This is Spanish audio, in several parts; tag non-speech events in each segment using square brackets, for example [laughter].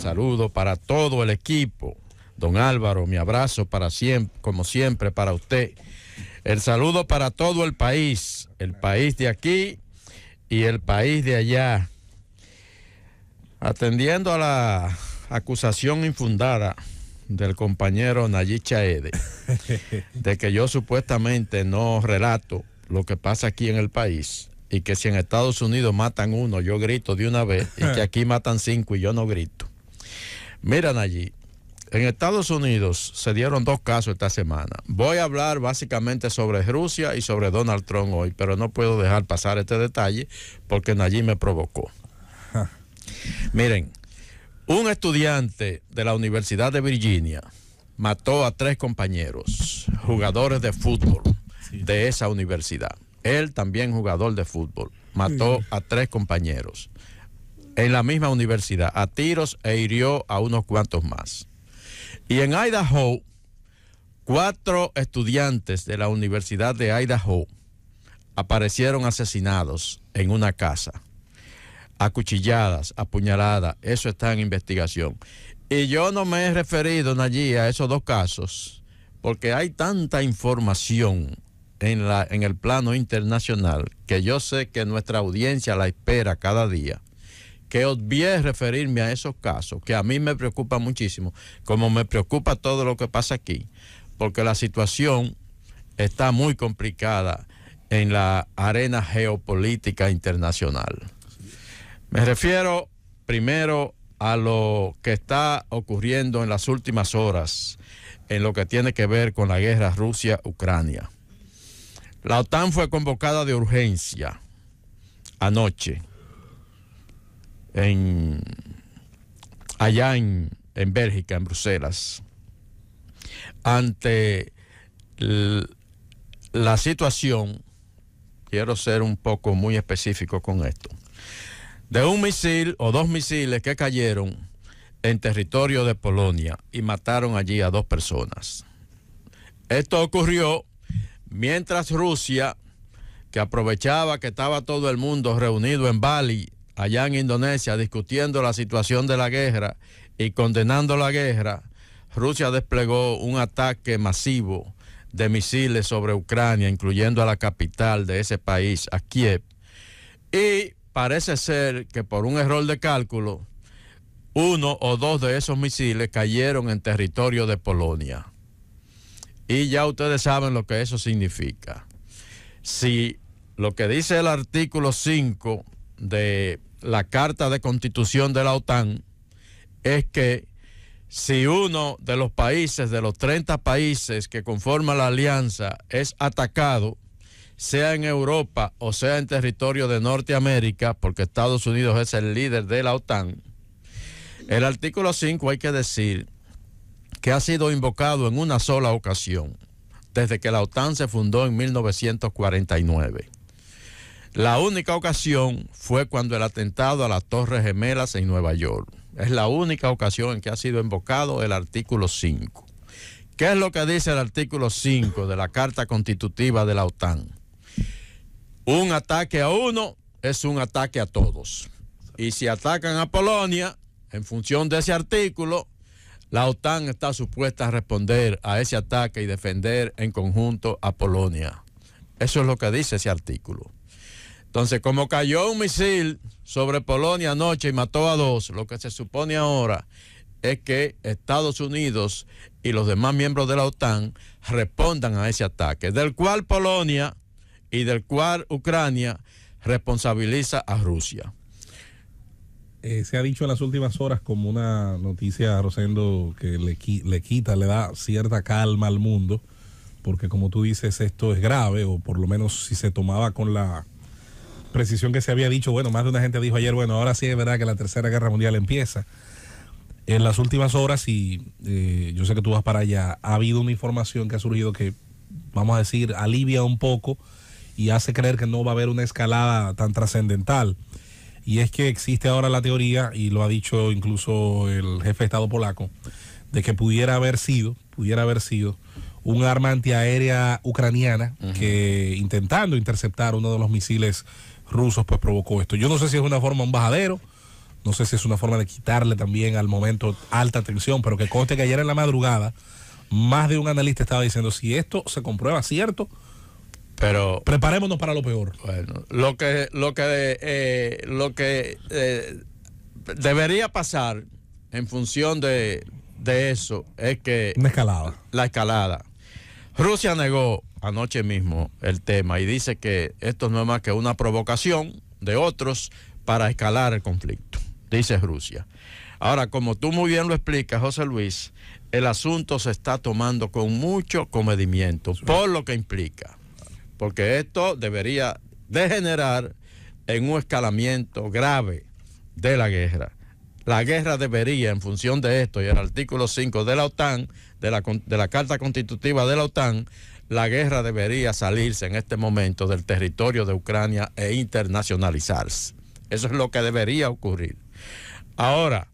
saludo para todo el equipo. Don Álvaro, mi abrazo para siempre, como siempre, para usted. El saludo para todo el país, el país de aquí y el país de allá. Atendiendo a la acusación infundada del compañero Nayicha Chaede [laughs] de que yo supuestamente no relato lo que pasa aquí en el país y que si en Estados Unidos matan uno, yo grito de una vez y que [laughs] aquí matan cinco y yo no grito. Mira, allí. En Estados Unidos se dieron dos casos esta semana. Voy a hablar básicamente sobre Rusia y sobre Donald Trump hoy, pero no puedo dejar pasar este detalle porque allí me provocó. Miren, un estudiante de la Universidad de Virginia mató a tres compañeros, jugadores de fútbol de esa universidad. Él también jugador de fútbol. Mató a tres compañeros en la misma universidad a tiros e hirió a unos cuantos más. Y en Idaho, cuatro estudiantes de la Universidad de Idaho aparecieron asesinados en una casa, acuchilladas, apuñaladas, eso está en investigación. Y yo no me he referido, allí a esos dos casos, porque hay tanta información en, la, en el plano internacional que yo sé que nuestra audiencia la espera cada día que obvié referirme a esos casos, que a mí me preocupa muchísimo, como me preocupa todo lo que pasa aquí, porque la situación está muy complicada en la arena geopolítica internacional. Me refiero primero a lo que está ocurriendo en las últimas horas en lo que tiene que ver con la guerra Rusia-Ucrania. La OTAN fue convocada de urgencia anoche allá en, en Bélgica, en Bruselas, ante la situación, quiero ser un poco muy específico con esto, de un misil o dos misiles que cayeron en territorio de Polonia y mataron allí a dos personas. Esto ocurrió mientras Rusia, que aprovechaba que estaba todo el mundo reunido en Bali allá en Indonesia discutiendo la situación de la guerra y condenando la guerra, Rusia desplegó un ataque masivo de misiles sobre Ucrania, incluyendo a la capital de ese país, a Kiev. Y parece ser que por un error de cálculo, uno o dos de esos misiles cayeron en territorio de Polonia. Y ya ustedes saben lo que eso significa. Si lo que dice el artículo 5 de la Carta de Constitución de la OTAN es que si uno de los países, de los 30 países que conforman la alianza, es atacado, sea en Europa o sea en territorio de Norteamérica, porque Estados Unidos es el líder de la OTAN, el artículo 5 hay que decir que ha sido invocado en una sola ocasión, desde que la OTAN se fundó en 1949. La única ocasión fue cuando el atentado a las Torres Gemelas en Nueva York. Es la única ocasión en que ha sido invocado el artículo 5. ¿Qué es lo que dice el artículo 5 de la Carta Constitutiva de la OTAN? Un ataque a uno es un ataque a todos. Y si atacan a Polonia, en función de ese artículo, la OTAN está supuesta a responder a ese ataque y defender en conjunto a Polonia. Eso es lo que dice ese artículo. Entonces, como cayó un misil sobre Polonia anoche y mató a dos, lo que se supone ahora es que Estados Unidos y los demás miembros de la OTAN respondan a ese ataque, del cual Polonia y del cual Ucrania responsabiliza a Rusia. Eh, se ha dicho en las últimas horas como una noticia, Rosendo, que le quita, le da cierta calma al mundo, porque como tú dices, esto es grave, o por lo menos si se tomaba con la precisión que se había dicho, bueno, más de una gente dijo ayer, bueno, ahora sí es verdad que la Tercera Guerra Mundial empieza. En las últimas horas, y eh, yo sé que tú vas para allá, ha habido una información que ha surgido que, vamos a decir, alivia un poco y hace creer que no va a haber una escalada tan trascendental. Y es que existe ahora la teoría, y lo ha dicho incluso el jefe de Estado polaco, de que pudiera haber sido, pudiera haber sido un arma antiaérea ucraniana que intentando interceptar uno de los misiles rusos, pues provocó esto. Yo no sé si es una forma, un bajadero, no sé si es una forma de quitarle también al momento alta tensión, pero que conste que ayer en la madrugada más de un analista estaba diciendo, si esto se comprueba cierto, pero preparémonos para lo peor. Bueno, lo que, lo que, eh, lo que eh, debería pasar en función de, de eso es que... Una escalada. La escalada. Rusia negó anoche mismo el tema y dice que esto no es más que una provocación de otros para escalar el conflicto, dice Rusia. Ahora, como tú muy bien lo explicas, José Luis, el asunto se está tomando con mucho comedimiento, por lo que implica, porque esto debería degenerar en un escalamiento grave de la guerra. La guerra debería, en función de esto y el artículo 5 de la OTAN, de la, de la Carta Constitutiva de la OTAN, la guerra debería salirse en este momento del territorio de Ucrania e internacionalizarse. Eso es lo que debería ocurrir. Ahora,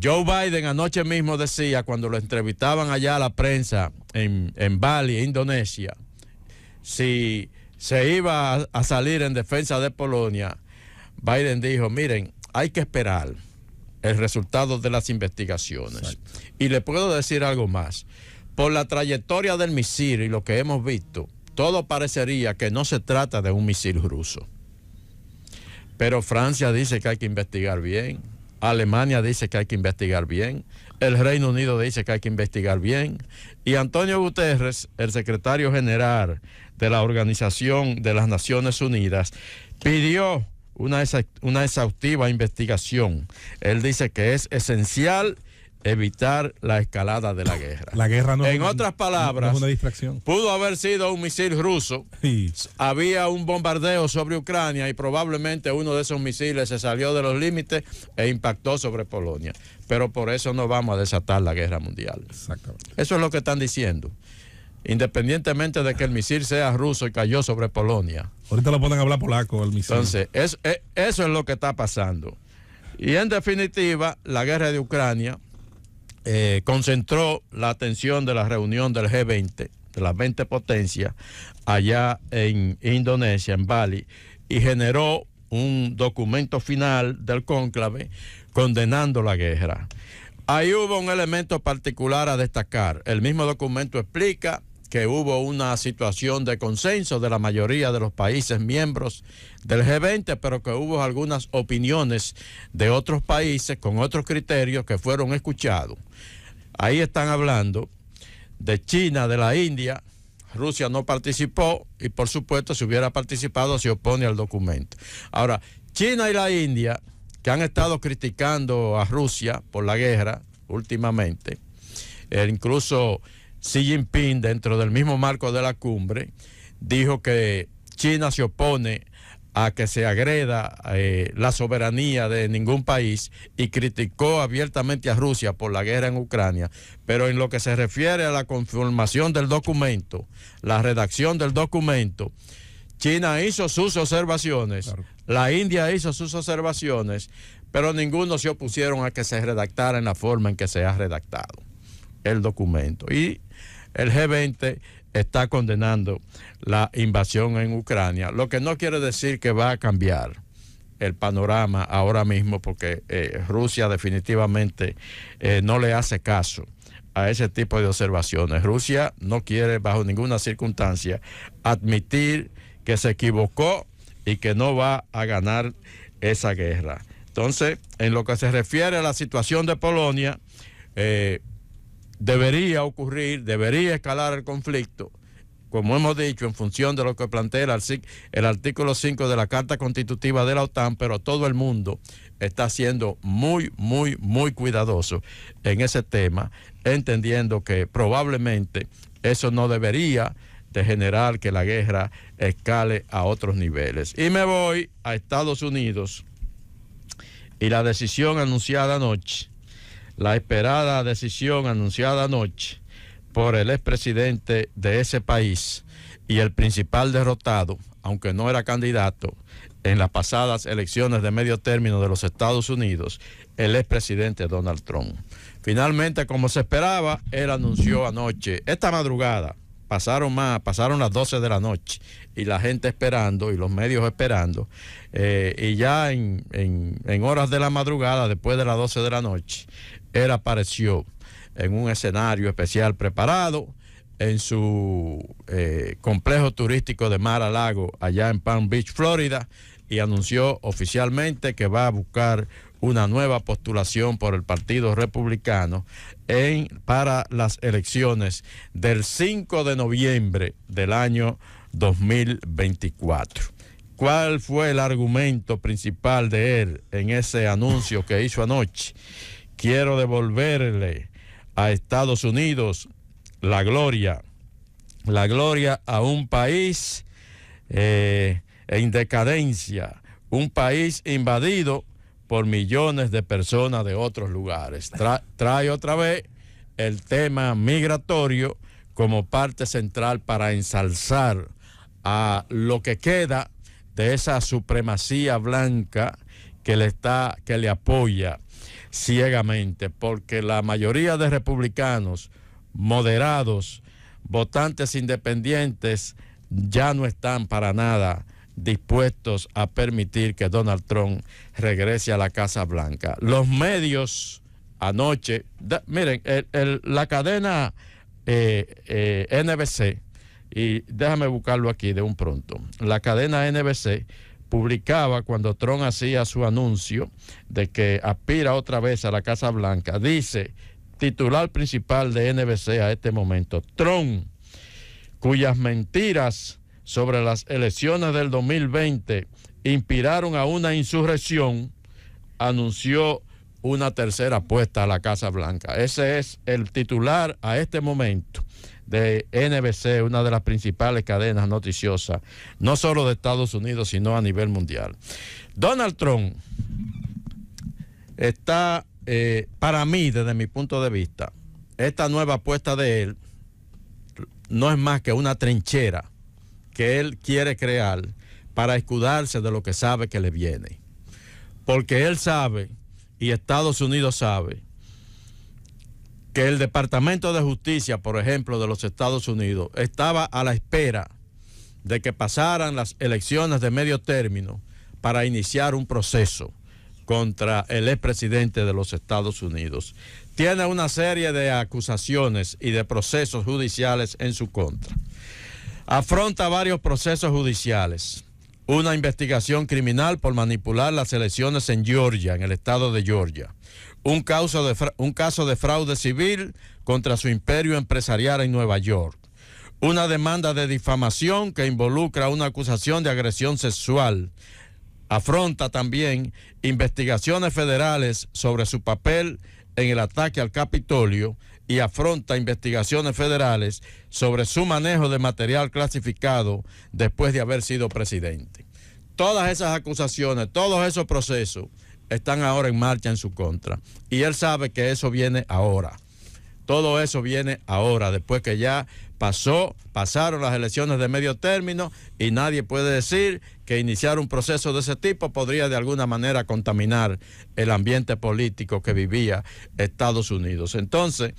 Joe Biden anoche mismo decía, cuando lo entrevistaban allá a la prensa en, en Bali, Indonesia, si se iba a, salir en defensa de Polonia, Biden dijo, miren, hay que esperar el resultado de las investigaciones. Y le puedo decir algo más. Por la trayectoria del misil y lo que hemos visto, todo parecería que no se trata de un misil ruso. Pero Francia dice que hay que investigar bien, Alemania dice que hay que investigar bien, el Reino Unido dice que hay que investigar bien, y Antonio Guterres, el secretario general de la Organización de las Naciones Unidas, pidió una, exhaustiva investigación. Él dice que es esencial evitar la escalada de la guerra. La guerra no En otras palabras, una distracción. Pudo haber sido un misil ruso. Había un bombardeo sobre Ucrania y probablemente uno de esos misiles se salió de los límites e impactó sobre Polonia. Pero por eso no vamos a desatar la guerra mundial. Exactamente. Eso es lo que están diciendo. Independientemente de que el misil sea ruso y cayó sobre Polonia. Ahorita lo ponen a hablar polaco el misil. Entonces, eso es lo que está pasando. Y en definitiva, la guerra de Ucrania eh, concentró la atención de la reunión del G20, de las 20 potencias, allá en Indonesia, en Bali, y generó un documento final del cónclave condenando la guerra. Ahí hubo un elemento particular a destacar. El mismo documento explica que hubo una situación de consenso de la mayoría de los países miembros del G20, pero que hubo algunas opiniones de otros países con otros criterios que fueron escuchados. Ahí están hablando de China, de la India. Rusia no participó y por supuesto si hubiera participado se opone al documento. Ahora, China y la India, que han estado criticando a Rusia por la guerra últimamente, e incluso Xi Jinping, dentro del mismo marco de la cumbre, dijo que China se opone a que se agreda eh, la soberanía de ningún país y criticó abiertamente a Rusia por la guerra en Ucrania. Pero en lo que se refiere a la conformación del documento, la redacción del documento, China hizo sus observaciones, la India hizo sus observaciones, pero ninguno se opusieron a que se redactara en la forma en que se ha redactado el documento. Y el G20 está condenando la invasión en Ucrania, lo que no quiere decir que va a cambiar el panorama ahora mismo porque eh, Rusia definitivamente eh, no le hace caso a ese tipo de observaciones. Rusia no quiere bajo ninguna circunstancia admitir que se equivocó y que no va a ganar esa guerra. Entonces, en lo que se refiere a la situación de Polonia, eh, debería ocurrir, debería escalar el conflicto, como hemos dicho, en función de lo que plantea el, artículo 5 de la Carta Constitutiva de la OTAN, pero todo el mundo está siendo muy, muy, muy cuidadoso en ese tema, entendiendo que probablemente eso no debería de generar que la guerra escale a otros niveles. Y me voy a Estados Unidos y la decisión anunciada anoche la esperada decisión anunciada anoche por el expresidente de ese país y el principal derrotado, aunque no era candidato, en las pasadas elecciones de medio término de los Estados Unidos, el expresidente Donald Trump. Finalmente, como se esperaba, él anunció anoche, esta madrugada, pasaron más, pasaron las 12 de la noche y la gente esperando y los medios esperando. Eh, y ya en, en, horas de la madrugada, después de las 12 de la noche, él apareció en un escenario especial preparado en su eh, complejo turístico de Mar a Lago, allá en Palm Beach, Florida, y anunció oficialmente que va a buscar una nueva postulación por el Partido Republicano en, para las elecciones del 5 de noviembre del año 2024. ¿Cuál fue el argumento principal de él en ese anuncio que hizo anoche? quiero devolverle a Estados Unidos la gloria, la gloria a un país eh, en decadencia, un país invadido por millones de personas de otros lugares. trae otra vez el tema migratorio como parte central para ensalzar a lo que queda de esa supremacía blanca que le está que le apoya ciegamente, porque la mayoría de republicanos moderados, votantes independientes, ya no están para nada dispuestos a permitir que Donald Trump regrese a la Casa Blanca. Los medios anoche, miren, la cadena eh, eh, NBC, y déjame buscarlo aquí de un pronto, la cadena NBC publicaba cuando Trump hacía su anuncio de que aspira otra vez a la Casa Blanca, dice, titular principal de NBC a este momento, Trump, cuyas mentiras sobre las elecciones del 2020 inspiraron a una insurrección, anunció una tercera apuesta a la Casa Blanca. Ese es el titular a este momento de NBC, una de las principales cadenas noticiosas, no solo de Estados Unidos, sino a nivel mundial. Donald Trump está, eh, para mí, desde mi punto de vista, esta nueva apuesta de él no es más que una trinchera que él quiere crear para escudarse de lo que sabe que le viene. Porque él sabe, y Estados Unidos sabe, que el Departamento de Justicia, por ejemplo, de los Estados Unidos, estaba a la espera de que pasaran las elecciones de medio término para iniciar un proceso contra el expresidente de los Estados Unidos. Tiene una serie de acusaciones y de procesos judiciales en su contra. Afronta varios procesos judiciales. Una investigación criminal por manipular las elecciones en Georgia, en el estado de Georgia un caso, de, un caso de fraude civil contra su imperio empresarial en Nueva York. Una demanda de difamación que involucra una acusación de agresión sexual. Afronta también investigaciones federales sobre su papel en el ataque al Capitolio y afronta investigaciones federales sobre su manejo de material clasificado después de haber sido presidente. Todas esas acusaciones, todos esos procesos están ahora en marcha en su contra. Y él sabe que eso viene ahora. Todo eso viene ahora, después que ya pasó, pasaron las elecciones de medio término y nadie puede decir que iniciar un proceso de ese tipo podría de alguna manera contaminar el ambiente político que vivía Estados Unidos. Entonces,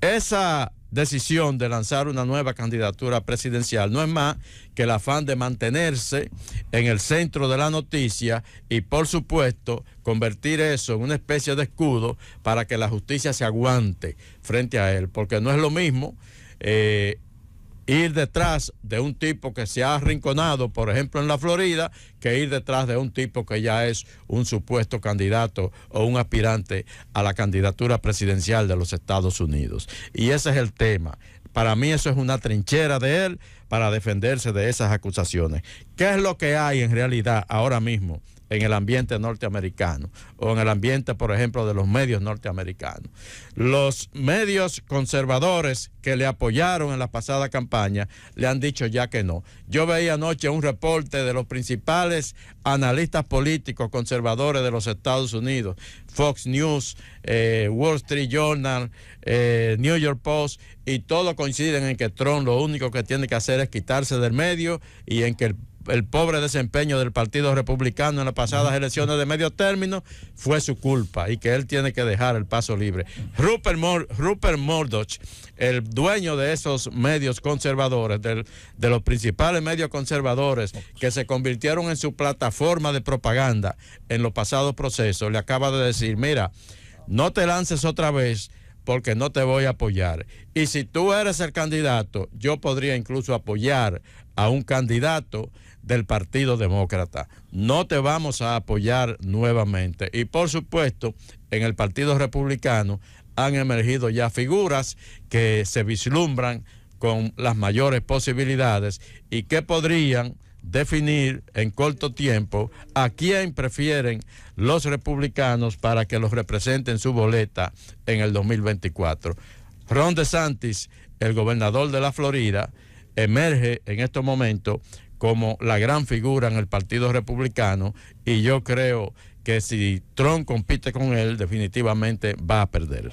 esa decisión de lanzar una nueva candidatura presidencial. No es más que el afán de mantenerse en el centro de la noticia y, por supuesto, convertir eso en una especie de escudo para que la justicia se aguante frente a él, porque no es lo mismo. Eh, ir detrás de un tipo que se ha arrinconado, por ejemplo, en la Florida, que ir detrás de un tipo que ya es un supuesto candidato o un aspirante a la candidatura presidencial de los Estados Unidos. Y ese es el tema. Para mí eso es una trinchera de él para defenderse de esas acusaciones. ¿Qué es lo que hay en realidad ahora mismo en el ambiente norteamericano o en el ambiente, por ejemplo, de los medios norteamericanos. Los medios conservadores que le apoyaron en la pasada campaña le han dicho ya que no. Yo veía anoche un reporte de los principales analistas políticos conservadores de los Estados Unidos, Fox News, eh, Wall Street Journal, eh, New York Post, y todos coinciden en que Trump lo único que tiene que hacer es quitarse del medio y en que el el pobre desempeño del Partido Republicano en las pasadas elecciones de medio término fue su culpa y que él tiene que dejar el paso libre. Rupert, Murdoch, el dueño de esos medios conservadores, de los principales medios conservadores que se convirtieron en su plataforma de propaganda en los pasados procesos, le acaba de decir, mira, no te lances otra vez porque no te voy a apoyar. Y si tú eres el candidato, yo podría incluso apoyar a un candidato del Partido Demócrata. No te vamos a apoyar nuevamente. Y por supuesto, en el Partido Republicano han emergido ya figuras que se vislumbran con las mayores posibilidades y que podrían definir en corto tiempo a quién prefieren los republicanos para que los representen su boleta en el 2024. Ron DeSantis, el gobernador de la Florida, emerge en estos momentos como la gran figura en el Partido Republicano y yo creo que si Trump compite con él, definitivamente va a perder.